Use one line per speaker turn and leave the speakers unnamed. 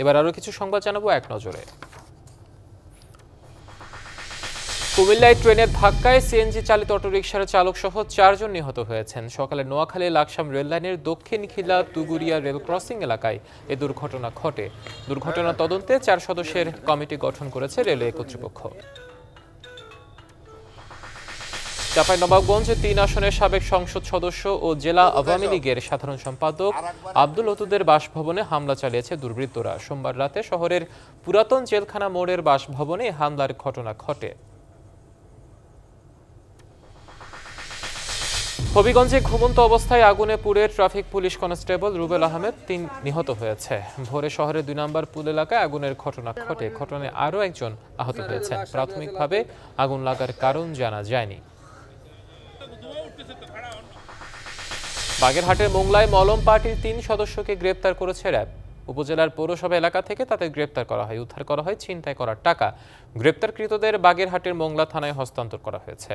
এবার আরো কিছু সংবাদ জানাবো এক নজরে কুমিল্লায় ট্রেনের ধাক্কায় সিএনজি চালিত অটোরিকশার চালক সহ চারজন নিহত হয়েছেন সকালে নোয়াখালী লাকসাম রেললাইনের দক্ষিণ খিলা তুগুরিয়া রেল ক্রসিং এলাকায় এ দুর্ঘটনা ঘটে দুর্ঘটনা তদন্তে চার সদস্যের কমিটি গঠন করেছে রেলওয়ে কর্তৃপক্ষ চাঁপাইনবাবগঞ্জ তিন আসনের সাবেক সংসদ সদস্য ও জেলা আওয়ামী লীগের সাধারণ সম্পাদক আব্দুল অতুদের বাসভবনে হামলা চালিয়েছে দুর্বৃত্তরা সোমবার রাতে শহরের পুরাতন জেলখানা মোড়ের বাসভবনে হামলার ঘটনা ঘটে হবিগঞ্জে ঘুমন্ত অবস্থায় আগুনে পুড়ে traffic police constable Rubel Ahmed তিন নিহত হয়েছে ভোরে শহরের দুই নম্বর পুল এলাকায় আগুনের ঘটনা ঘটে ঘটনায় আরও একজন আহত হয়েছেন প্রাথমিকভাবে আগুন লাগার কারণ জানা যায়নি বাগেরহাটের মোংলায় মলম পার্টির তিন সদস্যকে গ্রেপ্তার করেছে র্যাব উপজেলার পৌরসভা এলাকা থেকে তাদের গ্রেপ্তার করা হয় উদ্ধার করা হয় ছিনতাই করার টাকা গ্রেপ্তারকৃতদের বাগেরহাটের মোংলা থানায় হস্তান্তর করা হয়েছে